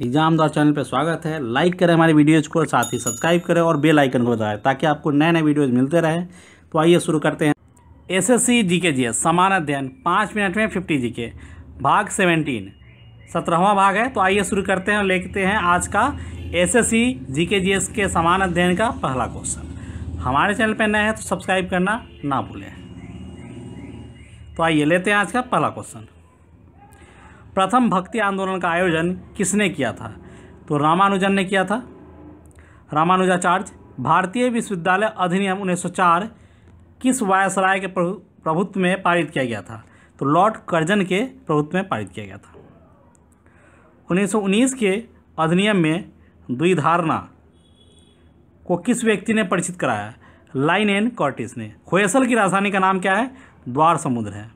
exam दौर channel पर स्वागत है लाइक करें हमारे वीडियोज़ को साथ ही सब्सक्राइब करें और बेल आइकन को दबाएं ताकि आपको नए नए वीडियोज़ मिलते रहे तो आइए शुरू करते हैं एस एस सी जी के जी एस समान अध्ययन पाँच मिनट में फिफ्टी जी के भाग सेवेंटीन सत्रहवा भाग है तो आइए शुरू करते हैं और लेते हैं आज का एस एस सी जी के जी एस के समान अध्ययन का पहला क्वेश्चन हमारे चैनल पर नए हैं तो सब्सक्राइब करना ना भूलें तो आइए लेते हैं आज का पहला क्वेश्चन प्रथम भक्ति आंदोलन का आयोजन किसने किया था तो रामानुजन ने किया था रामानुजाचार्य भारतीय विश्वविद्यालय अधिनियम 1904 किस वायसराय के प्रभुत्व में पारित किया गया था तो लॉर्ड कर्जन के प्रभुत्व में पारित किया गया था 1919 के अधिनियम में द्विधारणा को किस व्यक्ति ने परिचित कराया लाइन एन कॉर्टिस ने होयसल की राजधानी का नाम क्या है द्वार समुद्र है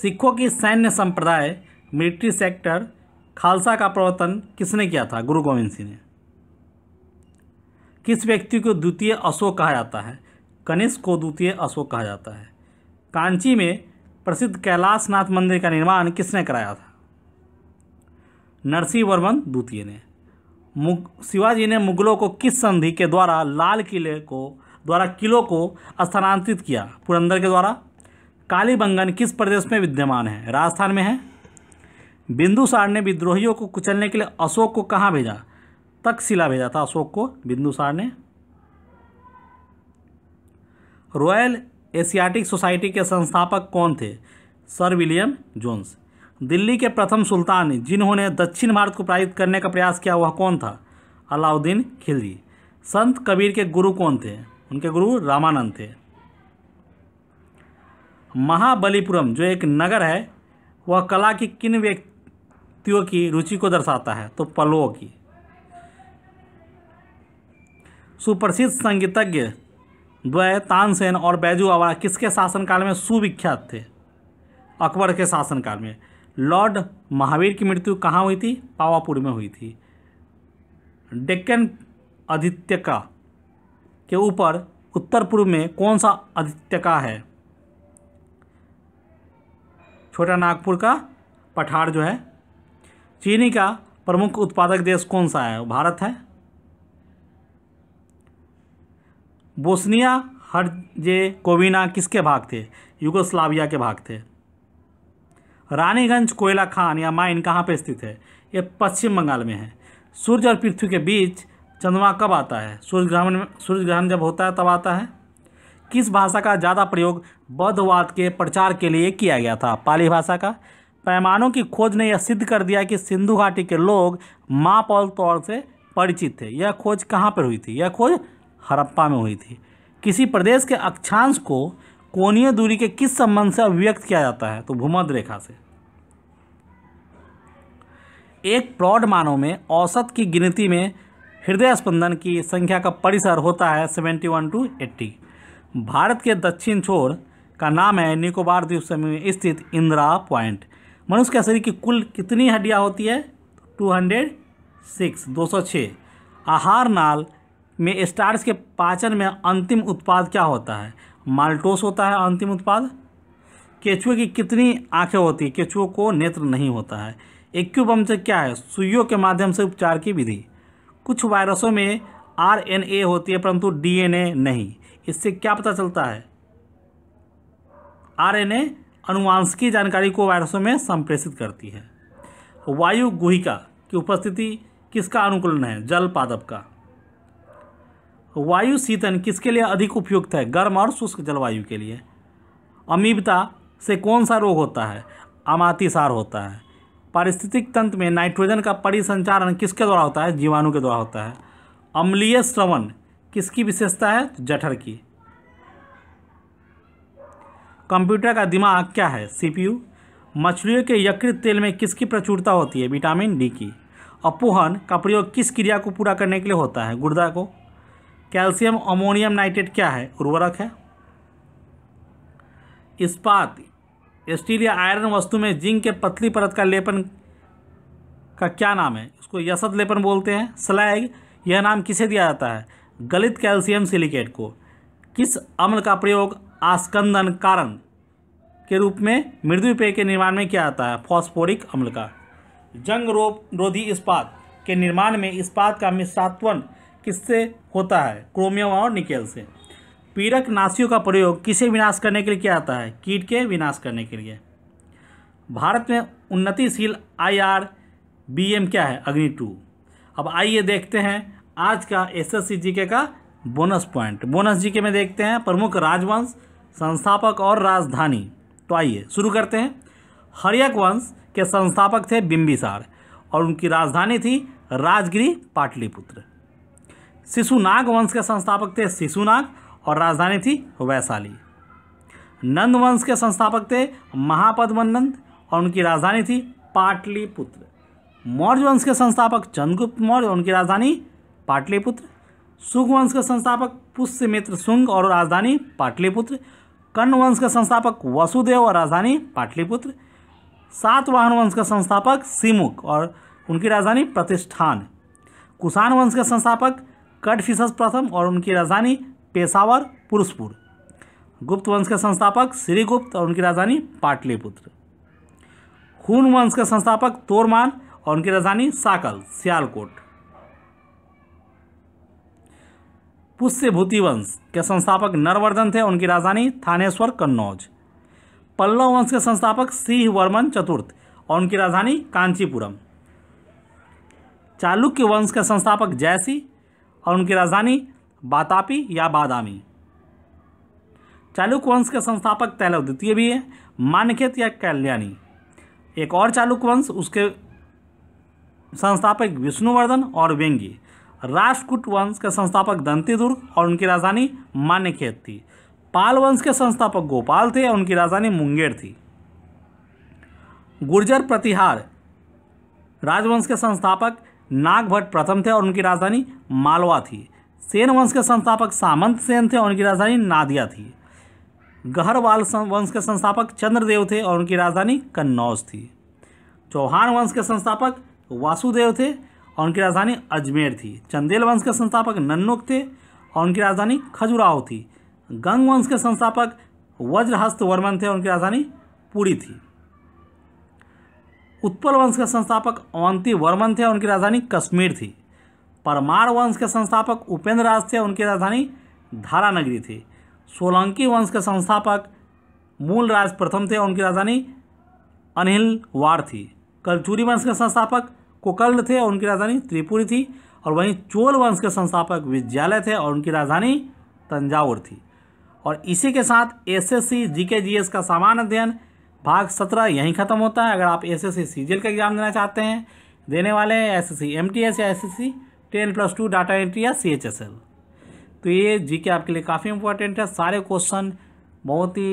सिखों की सैन्य संप्रदाय मिलिट्री सेक्टर खालसा का प्रवर्तन किसने किया था गुरु गोविंद सिंह ने किस व्यक्ति को द्वितीय अशोक कहा जाता है कनिष्क को द्वितीय अशोक कहा जाता है कांची में प्रसिद्ध कैलाशनाथ मंदिर का निर्माण किसने कराया था नरसिंह वर्मन द्वितीय ने मुग शिवाजी ने मुगलों को किस संधि के द्वारा लाल किले को द्वारा किलों को स्थानांतरित किया पुरंदर के द्वारा कालीबंगन किस प्रदेश में विद्यमान है राजस्थान में है बिंदुसार ने विद्रोहियों को कुचलने के लिए अशोक को कहाँ भेजा तक्षशिला भेजा था अशोक को बिंदुसार ने रॉयल एशियाटिक सोसाइटी के संस्थापक कौन थे सर विलियम जोन्स दिल्ली के प्रथम सुल्तान जिन्होंने दक्षिण भारत को पराजित करने का प्रयास किया वह कौन था अलाउद्दीन खिलजी संत कबीर के गुरु कौन थे उनके गुरु रामानंद थे महाबलीपुरम जो एक नगर है वह कला की किन व्यक्तियों की रुचि को दर्शाता है तो पलवों की सुप्रसिद्ध संगीतज्ञ द्वय तानसेन और बैजू आवारा किसके शासनकाल में सुविख्यात थे अकबर के शासनकाल में लॉर्ड महावीर की मृत्यु कहाँ हुई थी पावापुर में हुई थी डेक्कन आदित्यका के ऊपर उत्तर पूर्व में कौन सा आदित्यका है छोटा नागपुर का पठार जो है चीनी का प्रमुख उत्पादक देश कौन सा है भारत है बोस्निया हर जे कोविना किसके भाग थे युगोस्लाविया के भाग थे रानीगंज कोयला खान या माइन कहाँ पर स्थित है ये पश्चिम बंगाल में है सूर्य और पृथ्वी के बीच चंद्रमा कब आता है सूर्य ग्रहण सूर्य ग्रहण जब होता है तब आता है किस भाषा का ज़्यादा प्रयोग बौद्धवाद के प्रचार के लिए किया गया था पाली भाषा का पैमानों की खोज ने यह सिद्ध कर दिया कि सिंधु घाटी के लोग मापौल तौर से परिचित थे यह खोज कहाँ पर हुई थी यह खोज हड़प्पा में हुई थी किसी प्रदेश के अक्षांश को कोणीय दूरी के किस संबंध से अभिव्यक्त किया जाता है तो भूमध्य रेखा से एक प्रौढ़ मानव में औसत की गिनती में हृदय स्पंदन की संख्या का परिसर होता है seventy one two eighty Bharat के दक्षिण छोर का नाम है निकोबार द्वीप समूह में स्थित इंदिरा पॉइंट मनुष्य के शरीर की कुल कितनी हड्डियाँ होती है टू हंड्रेड सिक्स दो सौ छः आहार नाल में स्टार्स के पाचन में अंतिम उत्पाद क्या होता है माल्टोस होता है अंतिम उत्पाद केचुए की कितनी आंखें होती है केचुओं को नेत्र नहीं होता है से क्या है सुइयों के माध्यम से उपचार की विधि कुछ वायरसों में आरएनए होती है परंतु डीएनए नहीं इससे क्या पता चलता है आरएनए अनुवांशिकी जानकारी को वायरसों में संप्रेषित करती है वायु गुहिका की उपस्थिति किसका अनुकूलन है जल पादप का वायु शीतन किसके लिए अधिक उपयुक्त है गर्म और शुष्क जलवायु के लिए अमीबता से कौन सा रोग होता है अमातिसार होता है पारिस्थितिक तंत्र में नाइट्रोजन का परिसंचारण किसके द्वारा होता है जीवाणु के द्वारा होता है अम्लीय श्रवण किसकी विशेषता है जठर की कंप्यूटर का दिमाग क्या है सीपीयू मछलियों के यकृत तेल में किसकी प्रचुरता होती है विटामिन डी की अपोहन का प्रयोग किस क्रिया को पूरा करने के लिए होता है गुर्दा को कैल्शियम अमोनियम नाइट्रेट क्या है उर्वरक है इस्पात स्टील या आयरन वस्तु में जिंक के पतली परत का लेपन का क्या नाम है उसको यसद लेपन बोलते हैं स्लैग यह नाम किसे दिया जाता है गलित कैल्शियम सिलिकेट को किस अम्ल का प्रयोग आस्कंदन कारण के रूप में मृत्यु पेय के निर्माण में किया जाता है फॉस्फोरिक अम्ल का जंग रोग रोधी इस्पात के निर्माण में इस्पात का मिश्रात्वन किससे होता है क्रोमियम और निकेल से पीरक नासियों का प्रयोग किसे विनाश करने के लिए किया जाता है कीट के विनाश करने के लिए भारत में उन्नतिशील आई आर बी एम क्या है अग्नि टू अब आइए देखते हैं आज का एस एसएससी जीके का बोनस पॉइंट बोनस जीके में देखते हैं प्रमुख राजवंश संस्थापक और राजधानी तो आइए शुरू करते हैं हरियक वंश के संस्थापक थे बिम्बिसार और उनकी राजधानी थी राजगिरी पाटलिपुत्र शिशुनाग वंश के संस्थापक थे शिशुनाग और राजधानी थी वैशाली नंद वंश के संस्थापक थे महापद्मनंद और उनकी राजधानी थी पाटलिपुत्र मौर्य वंश के संस्थापक चंद्रगुप्त मौर्य और उनकी राजधानी पाटलिपुत्र शुंग वंश का संस्थापक पुष्यमित्र सुंग और राजधानी पाटलिपुत्र कर्ण वंश का संस्थापक वसुदेव और राजधानी पाटलिपुत्र सातवाहन वंश का संस्थापक सिमुक और उनकी राजधानी प्रतिष्ठान कुषाण वंश का संस्थापक कटफिशस प्रथम और उनकी राजधानी पेशावर पुरुषपुर गुप्त वंश का संस्थापक श्रीगुप्त और उनकी राजधानी पाटलिपुत्र हुन वंश का संस्थापक तोरमान और उनकी राजधानी साकल सियालकोट पुष्य भूतिवंश के संस्थापक नरवर्धन थे उनकी राजधानी थानेश्वर कन्नौज पल्लव वंश के संस्थापक सिंह वर्मन चतुर्थ और उनकी राजधानी कांचीपुरम चालुक्य वंश के संस्थापक जयसी और उनकी राजधानी बातापी या बादामी चालुक्य वंश के संस्थापक तैलव द्वितीय भी है मानखेत या कल्याणी एक और चालुक्य वंश उसके संस्थापक विष्णुवर्धन और व्यंगी राजकूट वंश के संस्थापक दुर्ग और उनकी राजधानी मान्यखेत थी पाल वंश के संस्थापक गोपाल थे और उनकी राजधानी मुंगेर थी गुर्जर प्रतिहार राजवंश के संस्थापक नागभट्ट प्रथम थे और उनकी राजधानी मालवा थी सेन वंश के संस्थापक सामंत सेन थे और उनकी राजधानी नादिया थी गहरवाल वंश के संस्थापक चंद्रदेव थे और उनकी राजधानी कन्नौज थी चौहान वंश के संस्थापक वासुदेव थे और उनकी राजधानी अजमेर थी चंदेल वंश के संस्थापक नन्नुक थे और उनकी राजधानी खजुराहो थी गंग वंश के संस्थापक वज्रहस्त वर्मन थे और उनकी राजधानी पुरी थी उत्पल वंश के संस्थापक अवंती वर्मन थे और उनकी राजधानी कश्मीर थी परमार वंश के संस्थापक उपेंद्र राज थे उनकी राजधानी धारा नगरी थी सोलंकी वंश के संस्थापक मूल राज प्रथम थे उनकी राजधानी अनिल वार थी कलचूरी वंश के संस्थापक कोकर्ण थे और उनकी राजधानी त्रिपुरी थी और वहीं चोल वंश के संस्थापक विद्यालय थे और उनकी राजधानी तंजावुर थी और इसी के साथ एस एस सी जी के जी एस का सामान्य अध्ययन भाग सत्रह यहीं ख़त्म होता है अगर आप S S C C G L का एग्ज़ाम देना चाहते हैं देने वाले हैं S S C M T S या S S C ten plus two data entry या सी एच एस एल तो ये जी के आपके लिए काफ़ी इंपॉर्टेंट है सारे क्वेश्चन बहुत ही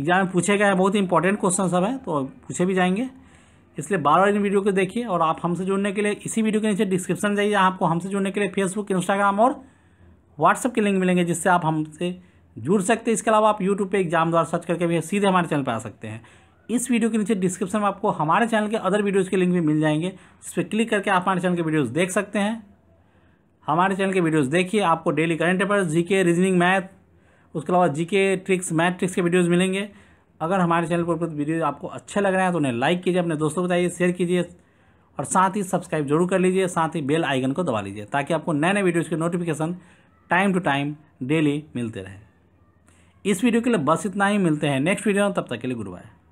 एग्जाम में पूछे गए हैं बहुत ही इंपॉर्टेंट क्वेश्चन सब हैं तो पूछे भी जाएंगे इसलिए बार बार इन वीडियो को देखिए और आप हमसे जुड़ने के लिए इसी वीडियो के नीचे डिस्क्रिप्शन जाइए आपको हमसे जुड़ने के लिए फेसबुक इंस्टाग्राम और व्हाट्सअप के लिंक मिलेंगे जिससे आप हमसे जुड़ सकते हैं इसके अलावा आप यूट्यूब पर एग्जाम द्वारा सर्च करके भी सीधे हमारे चैनल पर आ सकते हैं इस वीडियो के नीचे डिस्क्रिप्शन में आपको हमारे चैनल के अदर वीडियोज़ के लिंक भी मिल जाएंगे इस पर क्लिक करके आप हमारे चैनल के वीडियोज़ देख सकते हैं हमारे चैनल के वीडियोज़ देखिए आपको daily current affairs G reasoning math उसके अलावा जी ट्रिक्स मैथ ट्रिक्स के वीडियोज़ मिलेंगे अगर हमारे चैनल पर वीडियो आपको अच्छे लग रहे हैं तो उन्हें लाइक कीजिए अपने दोस्तों को बताइए शेयर कीजिए और साथ ही सब्सक्राइब जरूर कर लीजिए साथ ही बेल आइकन को दबा लीजिए ताकि आपको नए नए वीडियोज़ के notification time to time daily मिलते रहे इस वीडियो के लिए बस इतना ही मिलते हैं नेक्स्ट वीडियो तब तक के लिए गुड बाय